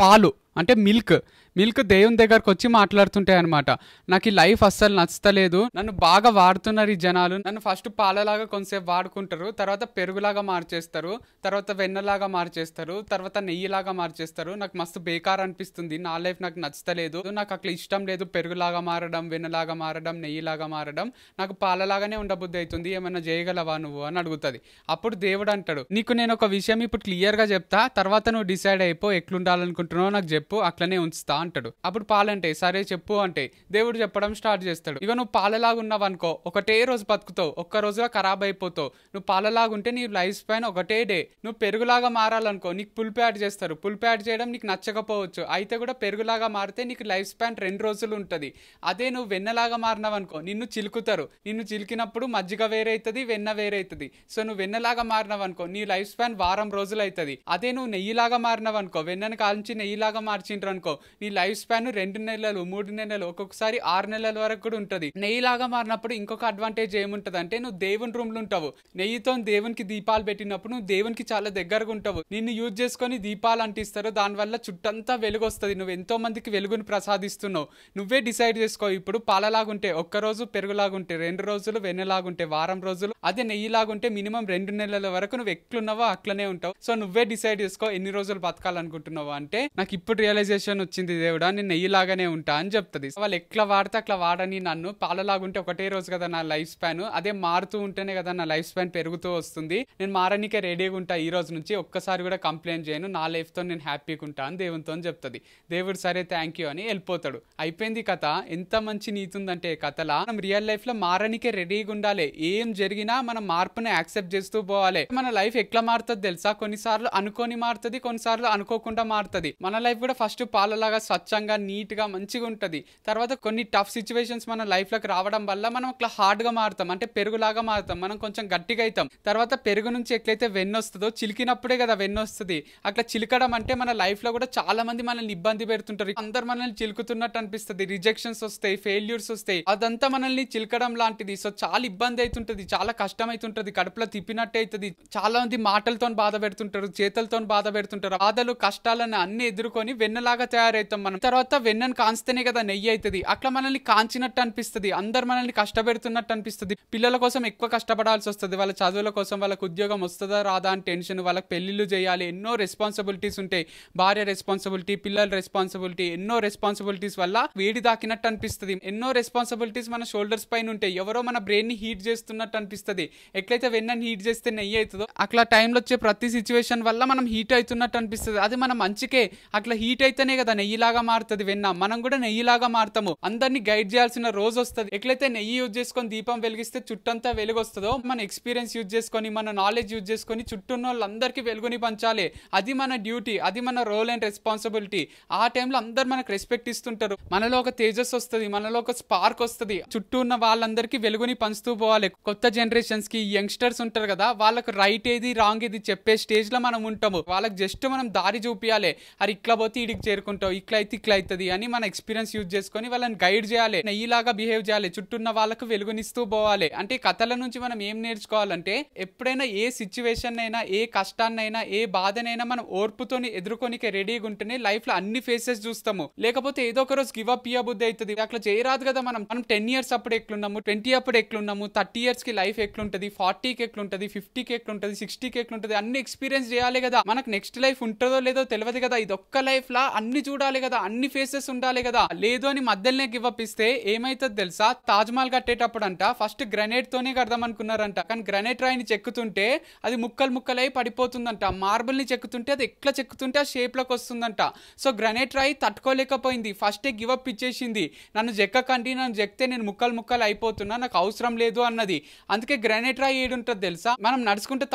పాలు అంటే milk milk దేవుని దగ్గరకు వచ్చి మాట్లాడుతుంటాయి అనమాట నాకు ఈ లైఫ్ అస్సలు నచ్చలేదు నన్ను బాగా వాడుతున్నారు ఈ జనాలు నన్ను ఫస్ట్ పాలలాగా కొంతసేపు వాడుకుంటారు తర్వాత పెరుగులాగా మార్చేస్తారు తర్వాత వెన్నలాగా మార్చేస్తారు తర్వాత నెయ్యిలాగా మార్చేస్తారు నాకు మస్తు బేకార్ అనిపిస్తుంది నా లైఫ్ నాకు నచ్చలేదు నాకు అట్లా ఇష్టం లేదు పెరుగులాగా మారడం వెన్నలాగా మారడం నెయ్యిలాగా మారడం నాకు పాలలాగానే ఉండబుద్ధి అవుతుంది ఏమైనా చేయగలవా నువ్వు అని అడుగుతుంది అప్పుడు దేవుడు అంటాడు నీకు నేను ఒక విషయం ఇప్పుడు క్లియర్గా చెప్తా తర్వాత నువ్వు డిసైడ్ అయిపో ఎట్లుండాలనుకుంటున్నావు నాకు చెప్పు అట్లనే ఉంచుతా అంటాడు అప్పుడు పాలంటే సరే చెప్పు అంటే దేవుడు చెప్పడం స్టార్ట్ చేస్తాడు ఇక నువ్వు పాలలాగా ఉన్నావు అనుకో ఒకటే రోజు బతుకుతావు ఒక్క రోజుగా ఖరాబ్ అయిపోతావు నువ్వు పాలలాగా ఉంటే నీ లైఫ్ పైన ఒకటే డే నువ్వు పెరుగులాగా మారాలనుకో నీకు పులుపు యాడ్ చేస్తారు పులుపు యాడ్ చేయడం నీకు నచ్చకపోవచ్చు అయితే కూడా పెరుగులాగా మారితే నీకు లైఫ్ స్పాన్ రెండు రోజులు ఉంటుంది అదే నువ్వు వెన్నలాగా మారినావు అనుకో నిన్ను చిలుకుతారు నిన్ను చిలికినప్పుడు మజ్జిగ వేరే అవుతుంది వెన్న వేరవుతుంది సో నువ్వు వెన్నలాగా మారినావు అనుకో నీ లైఫ్ స్పాన్ వారం రోజులు అవుతుంది అదే నువ్వు నెయ్యిలాగా మారినావు అనుకో వెన్నను కాల్చి నెయ్యిలాగా మార్చిండ్రు అనుకో నీ లైఫ్ స్పాన్ రెండు నెలలు మూడు నెలలు ఒక్కొక్కసారి ఆరు నెలల వరకు కూడా ఉంటుంది లాగా మారినప్పుడు ఇంకొక అడ్వాంటేజ్ ఏముంటది అంటే నువ్వు దేవుని లో ఉంటావు నెయ్యితో దేవునికి దీపాలు పెట్టినప్పుడు నువ్వు దేవునికి చాలా దగ్గరగా ఉంటావు నిన్ను యూజ్ చేసుకొని దీపాలు అంటిస్తారు దానివల్ల చుట్టంతా వెలుగు వస్తుంది నువ్వు ఎంతో మందికి వెలుగును ప్రసాదిస్తున్నావు నువ్వే డిసైడ్ చేసుకో ఇప్పుడు పాలలాగుంటే ఒక్కరోజు పెరుగులాగుంటే రెండు రోజులు వెన్నెలాగుంటే వారం రోజులు అదే నెయ్యి లాగుంటే మినిమం రెండు నెలల వరకు నువ్వు ఎట్లున్నావో అట్లనే ఉంటావు సో నువ్వే డిసైడ్ చేసుకో ఎన్ని రోజులు బతకాలనుకుంటున్నావు అంటే నాకు ఇప్పుడు రియలైజేషన్ వచ్చింది దేవుడా నేను నెయ్యిలాగానే ఉంటా అని చెప్తుంది వాళ్ళు ఎట్లా వాడితే అట్లా వాడని నన్ను పాలలాగుంటే ఒకటే రోజు కదా నా లైఫ్ స్పాన్ అదే మారుతూ ఉంటేనే కదా నా లైఫ్ స్పాన్ పెరుగుతూ వస్తుంది నేను మారనికే రెడీగా ఉంటా ఈ రోజు నుంచి ఒక్కసారి కూడా కంప్లైంట్ చేయను నా లైఫ్తో నేను హ్యాపీగా ఉంటా అని దేవునితో చెప్తుంది దేవుడు సరే థ్యాంక్ యూ అని వెళ్ళిపోతాడు అయిపోయింది కథ ఎంత మంచి నీతి ఉందంటే కథలా మనం రియల్ లైఫ్ లో మారనికే రెడీగా ఉండాలి ఏం జరిగినా మనం మార్పును యాక్సెప్ట్ చేస్తూ పోవాలి మన లైఫ్ ఎట్లా మారుతుంది తెలుసా కొన్నిసార్లు అనుకోని మారుతుంది కొన్నిసార్లు అనుకోకుండా మారుతుంది మన లైఫ్ కూడా ఫస్ట్ పాలలాగా స్వచ్ఛంగా నీట్గా మంచిగా ఉంటుంది తర్వాత కొన్ని టఫ్ సిచ్యువేషన్స్ మన లైఫ్లోకి రావడం వల్ల మనం అట్లా హార్డ్గా మారుతాం అంటే పెరుగులాగా మారుతాం మనం కొంచెం గట్టిగా అవుతాం తర్వాత పెరుగు నుంచి ఎట్లయితే వెన్ను వస్తుందో చిలికినప్పుడే కదా వెన్ను వస్తుంది అట్లా చిలకడం అంటే మన లైఫ్లో కూడా చాలామంది మనల్ని ఇబ్బంది పెడుతుంటారు అందరు మనల్ని చిలుకుతున్నట్టు అనిపిస్తుంది రిజెక్షన్స్ వస్తాయి ఫెయిల్యూర్స్ వస్తాయి అదంతా మనల్ని చిలకడం లాంటిది సో చాలా ఇబ్బంది అవుతుంటుంది చాలా కష్టం అవుతుంటుంది కడుపులో తిప్పినట్టే అవుతుంది చాలా మంది మాటలతో బాధ పెడుతుంటారు చేతులతో బాధ పెడుతుంటారు బాధలు కష్టాలను అన్ని ఎదుర్కొని వెన్నలాగా తయారవుతాం చేస్తాం మనం తర్వాత వెన్నను కాంచితేనే కదా నెయ్యి అవుతుంది అట్లా మనల్ని కాంచినట్టు అనిపిస్తుంది అందరు మనల్ని కష్టపెడుతున్నట్టు అనిపిస్తుంది పిల్లల కోసం ఎక్కువ కష్టపడాల్సి వస్తుంది వాళ్ళ చదువుల కోసం వాళ్ళకు ఉద్యోగం వస్తుందా రాదా అని టెన్షన్ వాళ్ళకి పెళ్ళిళ్ళు చేయాలి ఎన్నో రెస్పాన్సిబిలిటీస్ ఉంటాయి భార్య రెస్పాన్సిబిలిటీ పిల్లల రెస్పాన్సిబిలిటీ ఎన్నో రెస్పాన్సిబిలిటీస్ వల్ల వేడి దాకినట్టు అనిపిస్తుంది ఎన్నో రెస్పాన్సిబిలిటీస్ మన షోల్డర్స్ పైన ఉంటాయి ఎవరో మన బ్రెయిన్ ని హీట్ చేస్తున్నట్టు అనిపిస్తుంది ఎట్లయితే వెన్నని హీట్ చేస్తే నెయ్యి అవుతుందో అట్లా టైంలో వచ్చే ప్రతి సిచ్యువేషన్ వల్ల మనం హీట్ అవుతున్నట్టు అనిపిస్తుంది అది మన మంచికే అట్లా హీట్ అయితేనే కదా నెయ్యిలా నెయ్యిలాగా మారుతుంది విన్నా మనం కూడా నెయ్యిలాగా మారుతాము అందరినీ గైడ్ చేయాల్సిన రోజు వస్తుంది ఎట్లయితే నెయ్యి యూజ్ చేసుకొని దీపం వెలిగిస్తే చుట్టంతా వెలుగొస్తుందో మన ఎక్స్పీరియన్స్ యూజ్ చేసుకొని మన నాలెడ్జ్ యూజ్ చేసుకొని చుట్టూ వాళ్ళందరికీ వెలుగుని పంచాలి అది మన డ్యూటీ అది మన రోల్ అండ్ రెస్పాన్సిబిలిటీ ఆ టైంలో అందరు మనకు రెస్పెక్ట్ ఇస్తుంటారు మనలో ఒక తేజస్ వస్తుంది మనలో ఒక స్పార్క్ వస్తుంది చుట్టూ ఉన్న వాళ్ళందరికీ వెలుగుని పంచుతూ పోవాలి కొత్త జనరేషన్స్ కి యంగ్స్టర్స్ ఉంటారు కదా వాళ్ళకు రైట్ ఏది రాంగ్ ఏది చెప్పే స్టేజ్ లో మనం ఉంటాము వాళ్ళకి జస్ట్ మనం దారి చూపించాలి అది ఇట్లా పోతే ఇడికి చేరుకుంటావు ఇట్లా అయితే ఇట్లా అవుతుంది అని మన ఎక్స్పీరియన్స్ యూజ్ చేసుకొని వాళ్ళని గైడ్ చేయాలి నెయ్యిలాగా బిహేవ్ చేయాలి చుట్టూన్న వాళ్ళకు వెలుగునిస్తూ పోవాలి అంటే కథల నుంచి మనం ఏం నేర్చుకోవాలంటే ఎప్పుడైనా ఏ సిచ్యువేషన్ అయినా ఏ కష్టాన్నైనా ఏ బాధనైనా మనం ఓర్పుతోని ఎదుర్కొనికే రెడీగా ఉంటేనే లైఫ్ లో అన్ని ఫేసెస్ చూస్తాము లేకపోతే ఏదో ఒక రోజు గివ్ అప్ ఇయ్యబుద్ధి అవుతుంది అట్లా చేయరాదు కదా మనం మనం టెన్ ఇయర్స్ అప్పుడు ఎట్లున్నాము ట్వంటీ అప్పుడు ఎట్లున్నాము థర్టీ ఇయర్స్ కి లైఫ్ ఎట్లుంటది ఫార్టీకి ఎట్లుంటది ఫిఫ్టీకి ఎట్లుంటది సిక్స్టీకి ఎట్లుంటది అన్ని ఎక్స్పీరియన్స్ చేయాలి కదా మనకు నెక్స్ట్ లైఫ్ ఉంటుందో లేదో తెలియదు కదా ఇది ఒక్క లైఫ్ లా అన్ని చూడాలి కదా కదా అన్ని ఫేసెస్ ఉండాలి కదా లేదు అని మధ్యలోనే గివప్ ఇస్తే ఏమైతుంది తెలుసా తాజ్ మహల్ కట్టేటప్పుడు అంట ఫస్ట్ గ్రనేడ్ తోనే కడదాం అనుకున్నారంట కానీ గ్రనేడ్ రాయిని చెక్కుతుంటే అది ముక్కలు ముక్కలై పడిపోతుందంట మార్బుల్ ని చెక్కుతుంటే అది ఎట్లా చెక్కుతుంటే ఆ లోకి వస్తుందంట సో గ్రనేట్ రాయి తట్టుకోలేకపోయింది ఫస్టే గివప్ ఇచ్చేసింది నన్ను చెక్కకండి నన్ను చెక్తే నేను ముక్కలు ముక్కలు అయిపోతున్నా నాకు అవసరం లేదు అన్నది అందుకే గ్రనేట్ రాయి ఉంటుంది తెలుసా మనం నడుచుకుంటే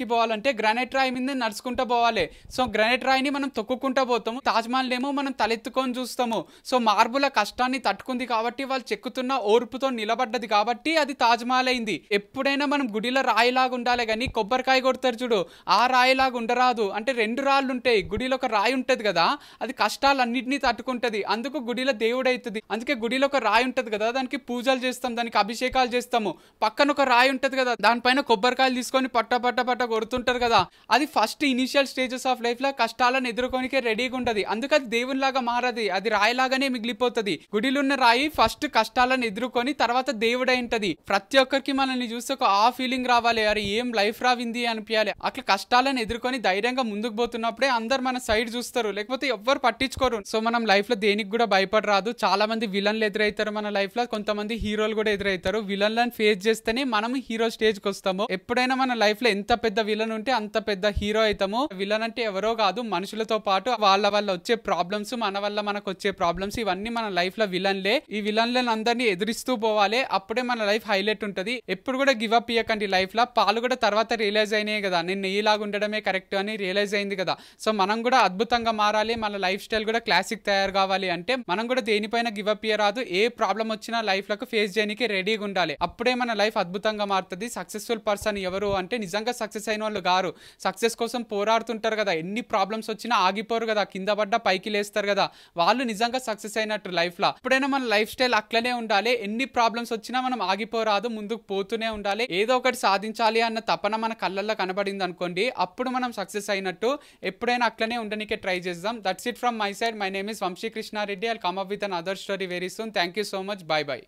కి పోవాలంటే గ్రనేట్ రాయి మీద నడుచుకుంటూ పోవాలి సో గ్రనేట్ రాయిని మనం తొక్కుకుంటూ పోతాము మహల్ ఏమో మనం తలెత్తుకొని చూస్తాము సో మార్బుల కష్టాన్ని తట్టుకుంది కాబట్టి వాళ్ళు చెక్కుతున్న ఓర్పుతో నిలబడ్డది కాబట్టి అది తాజ్మహల్ అయింది ఎప్పుడైనా మనం గుడిలో రాయిలాగా ఉండాలి కానీ కొబ్బరికాయ కొడతారు చూడు ఆ రాయిలాగా ఉండరాదు అంటే రెండు రాళ్ళు ఉంటాయి గుడిలో ఒక రాయి ఉంటుంది కదా అది కష్టాలన్నింటినీ తట్టుకుంటుంది అందుకు గుడిలో దేవుడు అవుతుంది అందుకే గుడిలో ఒక రాయి ఉంటుంది కదా దానికి పూజలు చేస్తాం దానికి అభిషేకాలు చేస్తాము పక్కన ఒక రాయి ఉంటుంది కదా దానిపైన కొబ్బరికాయలు తీసుకొని పట్ట పట్ట పట్ట కొడుతుంటారు కదా అది first initial stages of life లో కష్టాలను ఎదుర్కొనికే రెడీగా ఉంటుంది అందుకే అది దేవునిలాగా రాయిలాగా మారది అది రాయిలాగానే మిగిలిపోతుంది గుడిలున్న రాయి ఫస్ట్ కష్టాలను ఎదుర్కొని తర్వాత దేవుడైంటది ప్రతి ఒక్కరికి మనల్ని చూస్తే ఒక ఆ ఫీలింగ్ రావాలి అరే ఏం లైఫ్ రావింది అనిపించాలి అట్లా కష్టాలను ఎదుర్కొని ధైర్యంగా ముందుకు పోతున్నప్పుడే అందరు మన సైడ్ చూస్తారు లేకపోతే ఎవ్వరు పట్టించుకోరు సో మనం లైఫ్ లో దేనికి కూడా భయపడరాదు చాలా మంది విలన్లు ఎదురైతారు మన లైఫ్ లో కొంతమంది హీరోలు కూడా ఎదురైతారు విలన్లను ఫేస్ చేస్తేనే మనం హీరో స్టేజ్ కి వస్తాము ఎప్పుడైనా మన లైఫ్ లో ఎంత పెద్ద విలన్ ఉంటే అంత పెద్ద హీరో అవుతాము విలన్ అంటే ఎవరో కాదు మనుషులతో పాటు వాళ్ళ వల్ల వచ్చే ప్రాబ్లమ్స్ ప్రాబ్లమ్స్ మన వల్ల మనకు వచ్చే ప్రాబ్లమ్స్ ఇవన్నీ మన లైఫ్ లో విలన్లే ఈ విలన్లను అందరినీ ఎదురిస్తూ పోవాలి అప్పుడే మన లైఫ్ హైలైట్ ఉంటుంది ఎప్పుడు కూడా గివ్ అప్ ఇయ్యకండి లైఫ్ లో పాలు కూడా తర్వాత రియలైజ్ అయినాయి కదా నేను ఇలాగా ఉండడమే కరెక్ట్ అని రియలైజ్ అయింది కదా సో మనం కూడా అద్భుతంగా మారాలి మన లైఫ్ స్టైల్ కూడా క్లాసిక్ తయారు కావాలి అంటే మనం కూడా దేనిపైన గివ్ అప్ ఇయ్యరాదు ఏ ప్రాబ్లం వచ్చినా లైఫ్ లకు ఫేస్ చేయడానికి రెడీగా ఉండాలి అప్పుడే మన లైఫ్ అద్భుతంగా మారుతుంది సక్సెస్ఫుల్ పర్సన్ ఎవరు అంటే నిజంగా సక్సెస్ అయిన వాళ్ళు గారు సక్సెస్ కోసం పోరాడుతుంటారు కదా ఎన్ని ప్రాబ్లమ్స్ వచ్చినా ఆగిపోరు కదా కింద పడ్డ పైకి లేస్తారు చేస్తారు కదా వాళ్ళు నిజంగా సక్సెస్ అయినట్టు లైఫ్లో ఎప్పుడైనా మన లైఫ్ స్టైల్ అట్లనే ఉండాలి ఎన్ని ప్రాబ్లమ్స్ వచ్చినా మనం ఆగిపోరాదు ముందుకు పోతూనే ఉండాలి ఏదో ఒకటి సాధించాలి అన్న తపన మన కళ్ళల్లో కనబడింది అనుకోండి అప్పుడు మనం సక్సెస్ అయినట్టు ఎప్పుడైనా అట్లనే ఉండనికే ట్రై చేద్దాం that's it from my side my name is Vamsi Krishna Reddy I come up with an other story very soon thank you so much bye bye